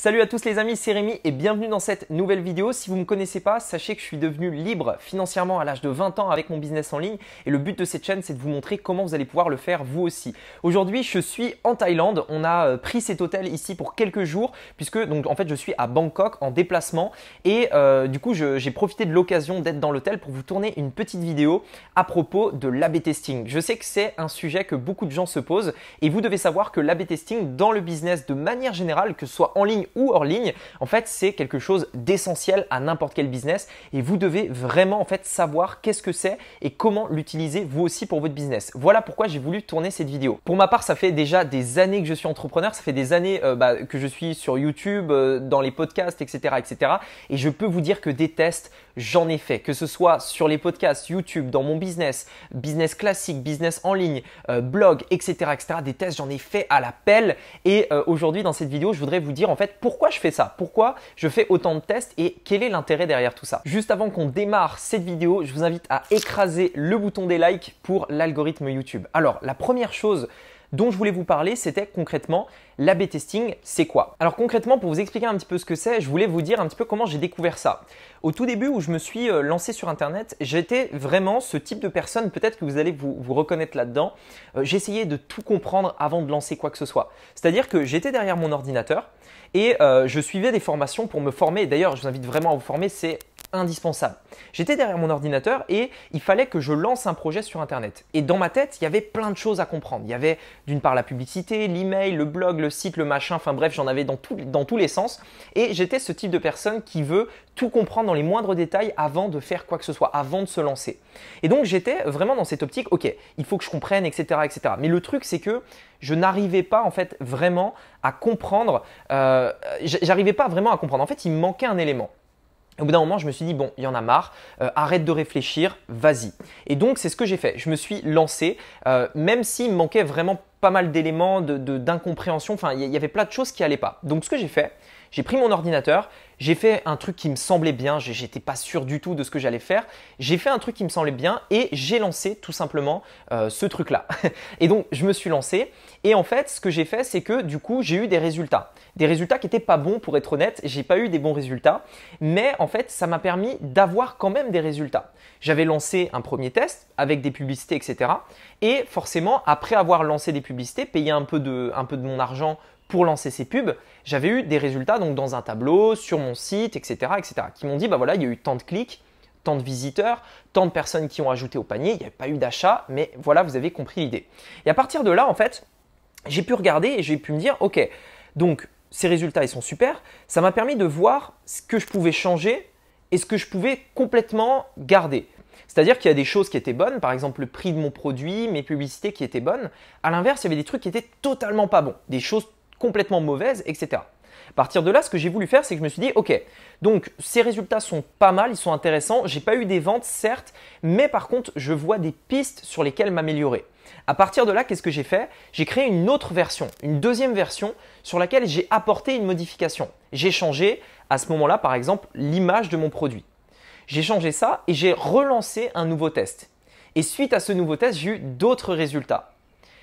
Salut à tous les amis, c'est Rémi et bienvenue dans cette nouvelle vidéo. Si vous me connaissez pas, sachez que je suis devenu libre financièrement à l'âge de 20 ans avec mon business en ligne et le but de cette chaîne c'est de vous montrer comment vous allez pouvoir le faire vous aussi. Aujourd'hui je suis en Thaïlande, on a euh, pris cet hôtel ici pour quelques jours puisque donc en fait je suis à Bangkok en déplacement et euh, du coup j'ai profité de l'occasion d'être dans l'hôtel pour vous tourner une petite vidéo à propos de l'AB testing. Je sais que c'est un sujet que beaucoup de gens se posent et vous devez savoir que l'AB testing dans le business de manière générale, que ce soit en ligne ou hors ligne. En fait, c'est quelque chose d'essentiel à n'importe quel business et vous devez vraiment en fait savoir qu'est-ce que c'est et comment l'utiliser vous aussi pour votre business. Voilà pourquoi j'ai voulu tourner cette vidéo. Pour ma part, ça fait déjà des années que je suis entrepreneur, ça fait des années euh, bah, que je suis sur YouTube, euh, dans les podcasts, etc., etc. Et je peux vous dire que des tests, j'en ai fait, que ce soit sur les podcasts, YouTube, dans mon business, business classique, business en ligne, euh, blog, etc., etc. Des tests, j'en ai fait à la pelle. Et euh, aujourd'hui, dans cette vidéo, je voudrais vous dire en fait pourquoi je fais ça, pourquoi je fais autant de tests et quel est l'intérêt derrière tout ça. Juste avant qu'on démarre cette vidéo, je vous invite à écraser le bouton des likes pour l'algorithme YouTube. Alors, la première chose dont je voulais vous parler, c'était concrètement L'AB testing, c'est quoi Alors concrètement, pour vous expliquer un petit peu ce que c'est, je voulais vous dire un petit peu comment j'ai découvert ça. Au tout début où je me suis euh, lancé sur Internet, j'étais vraiment ce type de personne, peut-être que vous allez vous, reconnaître là-dedans. Euh, j'essayais de tout comprendre avant de lancer quoi que ce soit. C'est-à-dire que j'étais derrière mon ordinateur et euh, je suivais des formations pour me former. D'ailleurs, je vous invite vraiment à vous former, c'est indispensable. J'étais derrière mon ordinateur et il fallait que je lance un projet sur Internet. Et dans ma tête, il y avait plein de choses à comprendre. Il y avait d'une part la publicité, l'email, le blog, le le site, le machin, enfin bref, j'en avais dans, tous les sens. Et j'étais ce type de personne qui veut tout comprendre dans les moindres détails avant de faire quoi que ce soit, avant de se lancer. Et donc j'étais vraiment dans cette optique, ok, il faut que je comprenne, etc. etc. Mais le truc, c'est que je n'arrivais pas en fait vraiment à comprendre, euh, j'arrivais pas vraiment à comprendre. En fait, il me manquait un élément au bout d'un moment, je me suis dit, bon, il y en a marre, euh, arrête de réfléchir, vas-y. Et donc, c'est ce que j'ai fait. Je me suis lancé, euh, même s'il me manquait vraiment pas mal d'éléments d'incompréhension, de, enfin, il y, y avait plein de choses qui n'allaient pas. Donc, ce que j'ai fait, j'ai pris mon ordinateur, j'ai fait un truc qui me semblait bien, j'étais pas sûr du tout de ce que j'allais faire. J'ai fait un truc qui me semblait bien et j'ai lancé tout simplement euh, ce truc-là. et donc je me suis lancé et en fait ce que j'ai fait c'est que du coup j'ai eu des résultats. Des résultats qui n'étaient pas bons pour être honnête, j'ai pas eu des bons résultats, mais en fait ça m'a permis d'avoir quand même des résultats. J'avais lancé un premier test avec des publicités, etc. Et forcément après avoir lancé des publicités, payé un peu de mon argent pour lancer ces pubs, j'avais eu des résultats donc dans un tableau, sur mon site, etc., etc., qui m'ont dit bah voilà, il y a eu tant de clics, tant de visiteurs, tant de personnes qui ont ajouté au panier, il n'y a pas eu d'achat, mais voilà, vous avez compris l'idée. Et à partir de là, en fait, j'ai pu regarder et j'ai pu me dire ok, donc ces résultats ils sont super, ça m'a permis de voir ce que je pouvais changer et ce que je pouvais complètement garder. C'est-à-dire qu'il y a des choses qui étaient bonnes, par exemple le prix de mon produit, mes publicités qui étaient bonnes. À l'inverse, il y avait des trucs qui étaient totalement pas bons, des choses complètement mauvaise, etc. À partir de là, ce que j'ai voulu faire, c'est que je me suis dit, ok, donc ces résultats sont pas mal, ils sont intéressants, j'ai pas eu des ventes, certes, mais par contre, je vois des pistes sur lesquelles m'améliorer. À partir de là, qu'est-ce que j'ai fait J'ai créé une autre version, une deuxième version sur laquelle j'ai apporté une modification. J'ai changé, à ce moment-là, par exemple, l'image de mon produit. J'ai changé ça et j'ai relancé un nouveau test. Et suite à ce nouveau test, j'ai eu d'autres résultats.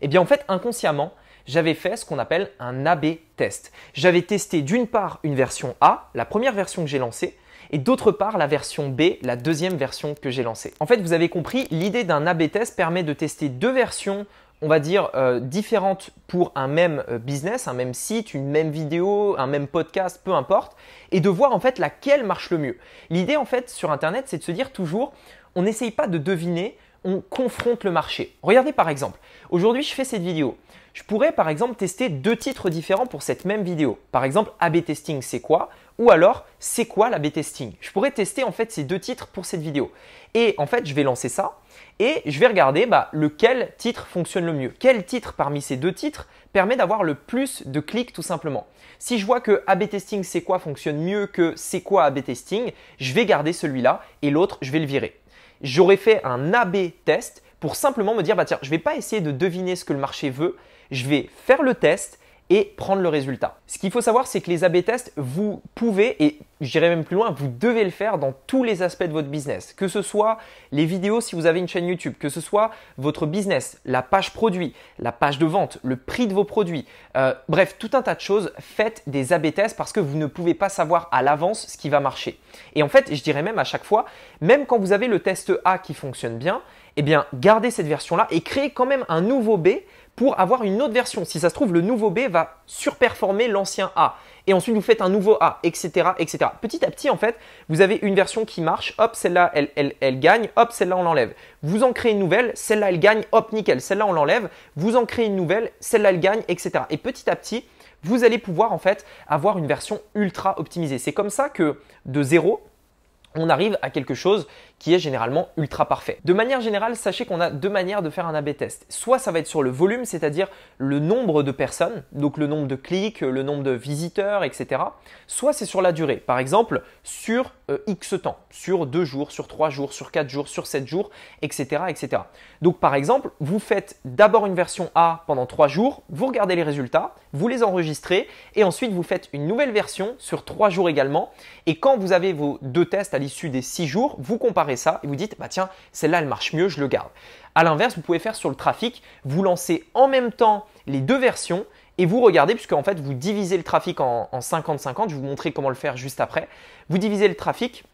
Et eh bien en fait, inconsciemment, j'avais fait ce qu'on appelle un AB test. J'avais testé d'une part une version A, la première version que j'ai lancée, et d'autre part la version B, la deuxième version que j'ai lancée. En fait, vous avez compris, l'idée d'un AB test permet de tester deux versions on va dire, euh, différentes pour un même euh, business, un même site, une même vidéo, un même podcast, peu importe, et de voir en fait laquelle marche le mieux. L'idée en fait sur Internet, c'est de se dire toujours, on n'essaye pas de deviner, on confronte le marché. Regardez par exemple, aujourd'hui je fais cette vidéo. Je pourrais par exemple tester deux titres différents pour cette même vidéo. Par exemple, AB testing c'est quoi Ou alors, c'est quoi l'AB testing Je pourrais tester en fait ces deux titres pour cette vidéo. Et en fait, je vais lancer ça et je vais regarder bah, lequel titre fonctionne le mieux. Quel titre parmi ces deux titres permet d'avoir le plus de clics tout simplement. Si je vois que AB testing c'est quoi fonctionne mieux que c'est quoi AB testing, je vais garder celui-là et l'autre, je vais le virer. J'aurais fait un AB test pour simplement me dire bah tiens, je vais pas essayer de deviner ce que le marché veut, je vais faire le test et prendre le résultat. Ce qu'il faut savoir, c'est que les A-B tests, vous pouvez, et j'irai même plus loin, vous devez le faire dans tous les aspects de votre business. Que ce soit les vidéos si vous avez une chaîne YouTube, que ce soit votre business, la page produit, la page de vente, le prix de vos produits, euh, bref, tout un tas de choses, faites des A-B tests parce que vous ne pouvez pas savoir à l'avance ce qui va marcher. Et en fait, je dirais même à chaque fois, même quand vous avez le test A qui fonctionne bien, eh bien, gardez cette version-là et créez quand même un nouveau B pour avoir une autre version. Si ça se trouve, le nouveau B va surperformer l'ancien A. Et ensuite, vous faites un nouveau A, etc., etc. Petit à petit, en fait, vous avez une version qui marche. Hop, celle-là, elle, elle, elle, gagne. Hop, celle-là, on l'enlève. Vous en créez une nouvelle. Celle-là, elle gagne. Hop, nickel. Celle-là, on l'enlève. Vous en créez une nouvelle. Celle-là, elle gagne, etc. Et petit à petit, vous allez pouvoir, en fait, avoir une version ultra optimisée. C'est comme ça que de zéro on arrive à quelque chose qui est généralement ultra parfait. De manière générale, sachez qu'on a deux manières de faire un A-B test. Soit ça va être sur le volume, c'est-à-dire le nombre de personnes, donc le nombre de clics, le nombre de visiteurs, etc. Soit c'est sur la durée. Par exemple, sur euh, X temps, sur 2 jours, sur 3 jours, sur 4 jours, sur 7 jours, etc. etc. Donc par exemple, vous faites d'abord une version A pendant 3 jours, vous regardez les résultats, vous les enregistrez, et ensuite vous faites une nouvelle version sur 3 jours également, et quand vous avez vos deux tests à l'issue des 6 jours, vous comparez ça et vous dites, bah tiens, celle-là elle marche mieux, je le garde. A l'inverse, vous pouvez faire sur le trafic, vous lancez en même temps les deux versions, et vous regardez, puisque en fait vous divisez le trafic en 50-50, je vais vous montrer comment le faire juste après. Vous divisez le trafic,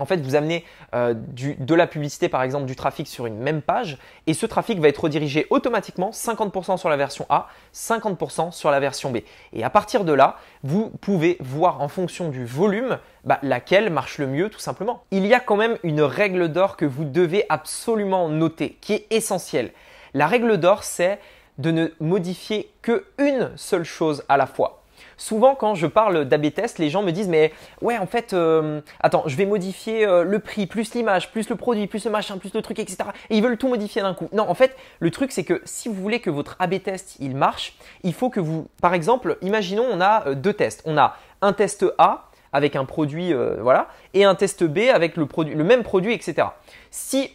en fait, vous amenez euh, de la publicité, par exemple, du trafic sur une même page, et ce trafic va être redirigé automatiquement 50% sur la version A, 50% sur la version B. Et à partir de là, vous pouvez voir en fonction du volume bah, laquelle marche le mieux, tout simplement. Il y a quand même une règle d'or que vous devez absolument noter, qui est essentielle. La règle d'or, c'est de ne modifier qu'une seule chose à la fois. Souvent, quand je parle d'AB test, les gens me disent Mais ouais, en fait, euh, attends, je vais modifier euh, le prix, plus l'image, plus le produit, plus le machin, plus le truc, etc. Et ils veulent tout modifier d'un coup. Non, en fait, le truc, c'est que si vous voulez que votre AB test il marche, il faut que vous, par exemple, imaginons, on a euh, deux tests. On a un test A avec un produit, euh, voilà, et un test B avec le, même produit, etc.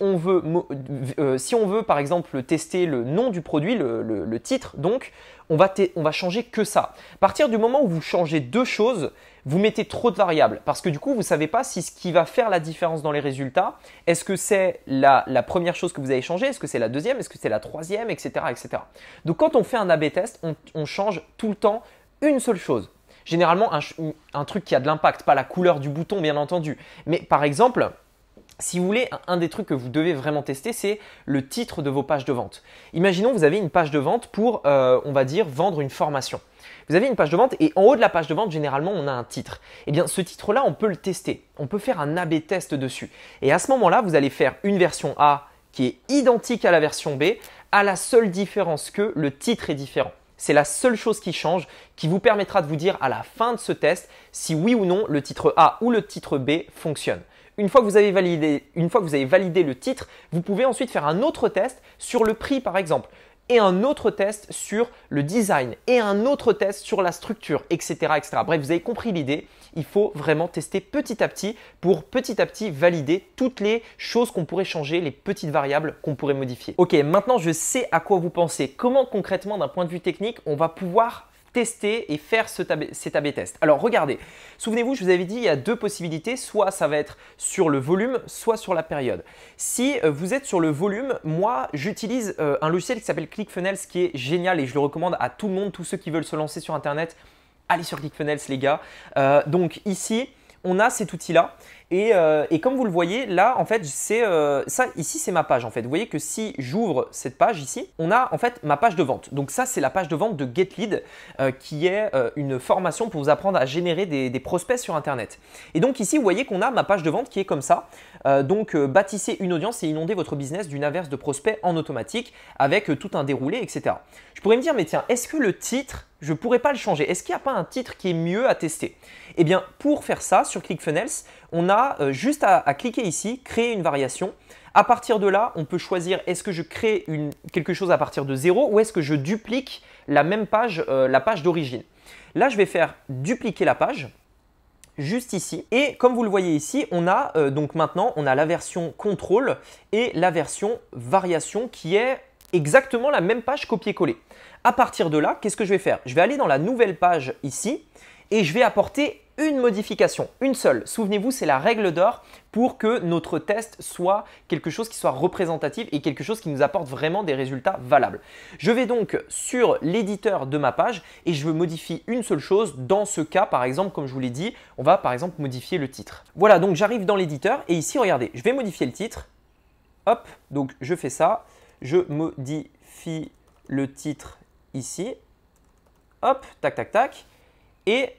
Euh, si on, veut, par exemple, tester le nom du produit, le, titre, donc, on va, changer que ça. À partir du moment où vous changez deux choses, vous mettez trop de variables parce que du coup, vous ne savez pas si ce qui va faire la différence dans les résultats, est-ce que c'est la, première chose que vous avez changé, est-ce que c'est la deuxième, est-ce que c'est la troisième, etc., etc. Donc quand on fait un AB test, on change tout le temps une seule chose généralement un, truc qui a de l'impact, pas la couleur du bouton bien entendu. Mais par exemple, si vous voulez, un des trucs que vous devez vraiment tester, c'est le titre de vos pages de vente. Imaginons, vous avez une page de vente pour, euh, on va dire, vendre une formation. Vous avez une page de vente et en haut de la page de vente, généralement, on a un titre. Eh bien, ce titre-là, on peut le tester. On peut faire un A-B test dessus. Et à ce moment-là, vous allez faire une version A qui est identique à la version B, à la seule différence que le titre est différent. C'est la seule chose qui change qui vous permettra de vous dire à la fin de ce test si oui ou non le titre A ou le titre B fonctionne. Une fois, que vous avez validé, une fois que vous avez validé le titre, vous pouvez ensuite faire un autre test sur le prix par exemple et un autre test sur le design et un autre test sur la structure, etc. etc. Bref, vous avez compris l'idée il faut vraiment tester petit à petit pour petit à petit valider toutes les choses qu'on pourrait changer, les petites variables qu'on pourrait modifier. Ok, maintenant je sais à quoi vous pensez. Comment concrètement, d'un point de vue technique, on va pouvoir tester et faire ce AB test Alors regardez, souvenez-vous, je vous avais dit, il y a deux possibilités, soit ça va être sur le volume, soit sur la période. Si euh, vous êtes sur le volume, moi j'utilise euh, un logiciel qui s'appelle ClickFunnels qui est génial et je le recommande à tout le monde, tous ceux qui veulent se lancer sur Internet allez sur ClickFunnels les gars. Euh, donc ici, on a cet outil-là euh, et, comme vous le voyez, là, en fait, c'est euh, ça. Ici, c'est ma page. En fait, vous voyez que si j'ouvre cette page ici, on a en fait ma page de vente. Donc ça, c'est la page de vente de GetLead, euh, qui est une formation pour vous apprendre à générer des, des, prospects sur Internet. Et donc ici, vous voyez qu'on a ma page de vente qui est comme ça. donc bâtissez une audience et inondez votre business d'une averse de prospects en automatique avec tout un déroulé, etc. Je pourrais me dire, mais tiens, est-ce que le titre je ne pourrais pas le changer. Est-ce qu'il n'y a pas un titre qui est mieux à tester Eh bien, pour faire ça, sur ClickFunnels, on a euh, juste à, cliquer ici, créer une variation. À partir de là, on peut choisir est-ce que je crée quelque chose à partir de zéro ou est-ce que je duplique la même page, euh, la page d'origine. Là, je vais faire dupliquer la page juste ici. Et comme vous le voyez ici, on a euh, donc maintenant, on a la version contrôle et la version variation qui est exactement la même page copier-coller. À partir de là, qu'est-ce que je vais faire Je vais aller dans la nouvelle page ici et je vais apporter une modification, une seule. Souvenez-vous, c'est la règle d'or pour que notre test soit quelque chose qui soit représentatif et quelque chose qui nous apporte vraiment des résultats valables. Je vais donc sur l'éditeur de ma page et je modifier une seule chose. Dans ce cas, par exemple, comme je vous l'ai dit, on va par exemple modifier le titre. Voilà, donc j'arrive dans l'éditeur et ici, regardez, je vais modifier le titre. Hop, donc je fais ça. Je modifie le titre ici. Hop, tac, tac, tac. Et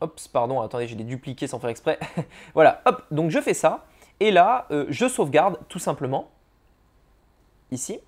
Hop, pardon, attendez, j'ai des dupliqués sans faire exprès. voilà, hop, donc je fais ça. Et là, euh, je sauvegarde tout simplement. Ici.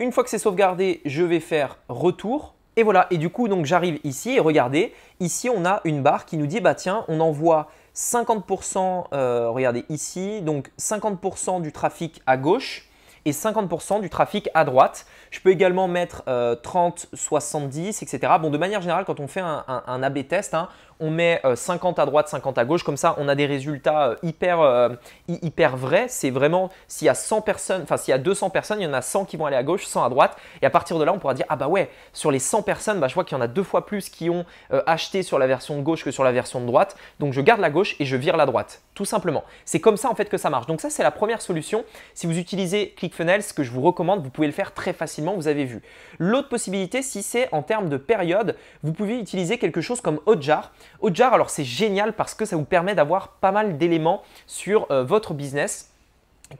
Une fois que c'est sauvegardé, je vais faire retour. Et voilà, et du coup, donc j'arrive ici et regardez, ici on a une barre qui nous dit, bah tiens, on envoie 50%, euh, regardez ici, donc 50% du trafic à gauche et 50% du trafic à droite. Je peux également mettre 30, 70, etc. Bon, de manière générale, quand on fait un, un, AB test, hein, on met 50 euh, à droite, 50 à gauche, comme ça on a des résultats euh, hyper, euh, hyper vrais. C'est vraiment s'il y a 100 personnes, enfin s'il y a 200 personnes, il y en a 100 qui vont aller à gauche, 100 à droite, et à partir de là on pourra dire ah bah ouais, sur les 100 personnes, bah, je vois qu'il y en a deux fois plus qui ont acheté sur la version de gauche que sur la version de droite, donc je garde la gauche et je vire la droite, tout simplement. C'est comme ça en fait que ça marche. Donc ça c'est la première solution. Si vous utilisez ClickFunnels, ce que je vous recommande, vous pouvez le faire très facilement, vous avez vu. L'autre possibilité, si c'est en termes de période, vous pouvez utiliser quelque chose comme Hotjar. Ojar, alors c'est génial parce que ça vous permet d'avoir pas mal d'éléments sur euh, votre business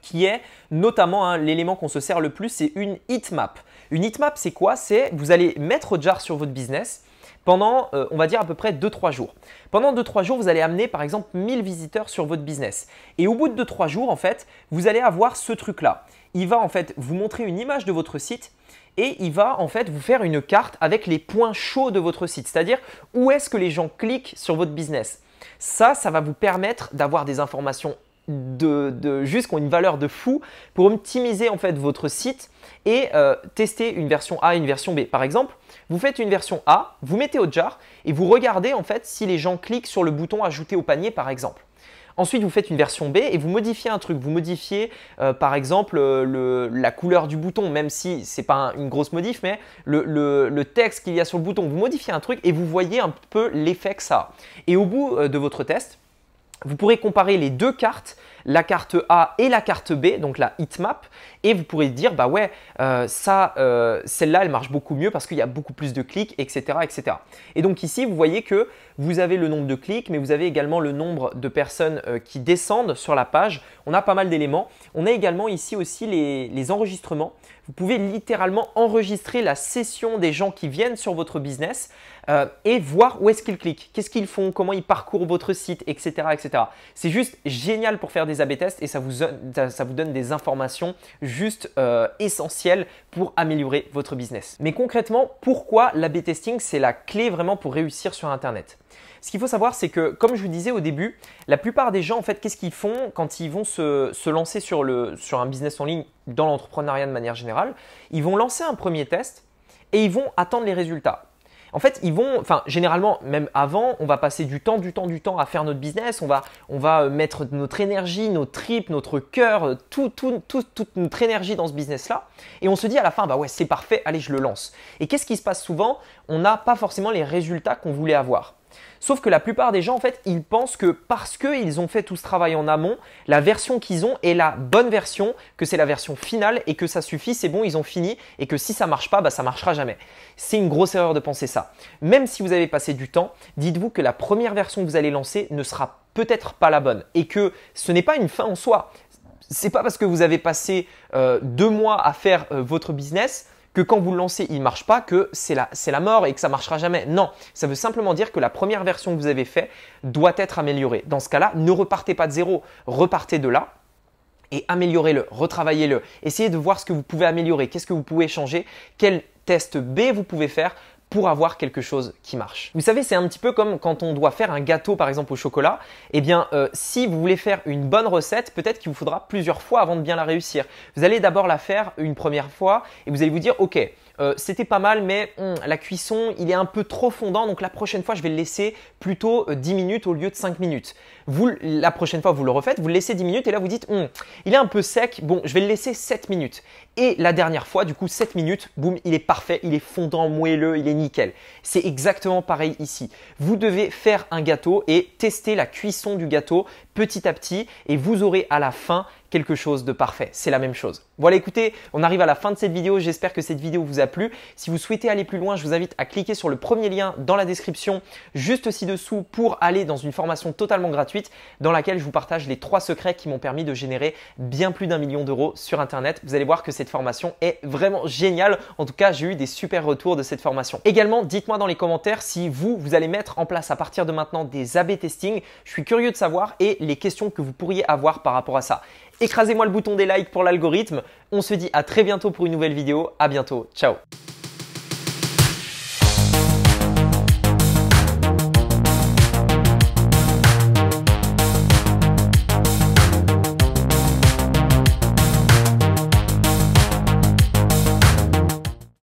qui est notamment hein, l'élément qu'on se sert le plus, c'est une heatmap. Une heatmap, c'est quoi C'est vous allez mettre Ojar sur votre business pendant, euh, on va dire, à peu près 2-3 jours. Pendant 2-3 jours, vous allez amener, par exemple, 1000 visiteurs sur votre business. Et au bout de 2-3 jours, en fait, vous allez avoir ce truc-là. Il va, en fait, vous montrer une image de votre site et il va en fait vous faire une carte avec les points chauds de votre site, c'est-à-dire où est-ce que les gens cliquent sur votre business. Ça, ça va vous permettre d'avoir des informations de, juste qui ont une valeur de fou pour optimiser en fait votre site et euh, tester une version A et une version B. Par exemple, vous faites une version A, vous mettez au jar et vous regardez en fait si les gens cliquent sur le bouton ajouter au panier par exemple. Ensuite, vous faites une version B et vous modifiez un truc. Vous modifiez, euh, par exemple, euh, la couleur du bouton, même si ce n'est pas une grosse modif, mais le, le texte qu'il y a sur le bouton. Vous modifiez un truc et vous voyez un peu l'effet que ça a. Et au bout euh, de votre test, vous pourrez comparer les deux cartes, la carte A et la carte B, donc la heatmap, et vous pourrez dire, bah ouais, euh, ça, euh, celle-là, elle marche beaucoup mieux parce qu'il y a beaucoup plus de clics, etc., etc. Et donc ici, vous voyez que vous avez le nombre de clics, mais vous avez également le nombre de personnes euh, qui descendent sur la page. On a pas mal d'éléments. On a également ici aussi les enregistrements. Vous pouvez littéralement enregistrer la session des gens qui viennent sur votre business. Euh, et voir où est-ce qu'ils cliquent, qu'est-ce qu'ils font, comment ils parcourent votre site, etc. etc. C'est juste génial pour faire des A-B tests et ça vous, donne des informations juste euh, essentielles pour améliorer votre business. Mais concrètement, pourquoi l'A-B testing, c'est la clé vraiment pour réussir sur Internet ce qu'il faut savoir, c'est que, comme je vous disais au début, la plupart des gens, en fait, qu'est-ce qu'ils font quand ils vont se, lancer sur, sur un business en ligne, dans l'entrepreneuriat de manière générale Ils vont lancer un premier test et ils vont attendre les résultats en fait, ils vont, enfin, généralement, même avant, on va passer du temps, du temps, du temps à faire notre business. On va, euh, mettre notre énergie, nos tripes, notre cœur, euh, toute notre énergie dans ce business-là. Et on se dit à la fin, bah ouais, c'est parfait, allez, je le lance. Et qu'est-ce qui se passe souvent On n'a pas forcément les résultats qu'on voulait avoir. Sauf que la plupart des gens, en fait, ils pensent que parce qu'ils ont fait tout ce travail en amont, la version qu'ils ont est la bonne version, que c'est la version finale et que ça suffit, c'est bon, ils ont fini et que si ça marche pas, bah, ça marchera jamais. C'est une grosse erreur de penser ça. Même si vous avez passé du temps, dites-vous que la première version que vous allez lancer ne sera peut-être pas la bonne et que ce n'est pas une fin en soi. C'est pas parce que vous avez passé euh, deux mois à faire euh, votre business que quand vous le lancez, il ne marche pas, que c'est la, la mort et que ça marchera jamais. Non, ça veut simplement dire que la première version que vous avez faite doit être améliorée. Dans ce cas-là, ne repartez pas de zéro, repartez de là et améliorez-le, retravaillez-le. Essayez de voir ce que vous pouvez améliorer, qu'est-ce que vous pouvez changer, quel test B vous pouvez faire pour avoir quelque chose qui marche. Vous savez, c'est un petit peu comme quand on doit faire un gâteau par exemple au chocolat. Eh bien, euh, si vous voulez faire une bonne recette, peut-être qu'il vous faudra plusieurs fois avant de bien la réussir. Vous allez d'abord la faire une première fois et vous allez vous dire, ok, euh, c'était pas mal, mais hmm, la cuisson, il est un peu trop fondant, donc la prochaine fois, je vais le laisser plutôt 10 euh, minutes au lieu de 5 minutes. Vous, la prochaine fois, vous le refaites, vous le laissez 10 minutes et là, vous dites, hmm, il est un peu sec, bon, je vais le laisser 7 minutes. Et la dernière fois, du coup, 7 minutes, boum, il est parfait, il est fondant, moelleux, il est nickel. C'est exactement pareil ici. Vous devez faire un gâteau et tester la cuisson du gâteau petit à petit et vous aurez à la fin quelque chose de parfait. C'est la même chose. Voilà, écoutez, on arrive à la fin de cette vidéo. J'espère que cette vidéo vous a plu. Si vous souhaitez aller plus loin, je vous invite à cliquer sur le premier lien dans la description, juste ci-dessous, pour aller dans une formation totalement gratuite dans laquelle je vous partage les trois secrets qui m'ont permis de générer bien plus d'un million d'euros sur Internet. Vous allez voir que cette formation est vraiment géniale. En tout cas, j'ai eu des super retours de cette formation. Également, dites-moi dans les commentaires si vous, vous allez mettre en place à partir de maintenant des AB testing. Je suis curieux de savoir et les questions que vous pourriez avoir par rapport à ça. Écrasez-moi le bouton des likes pour l'algorithme. On se dit à très bientôt pour une nouvelle vidéo. À bientôt. Ciao.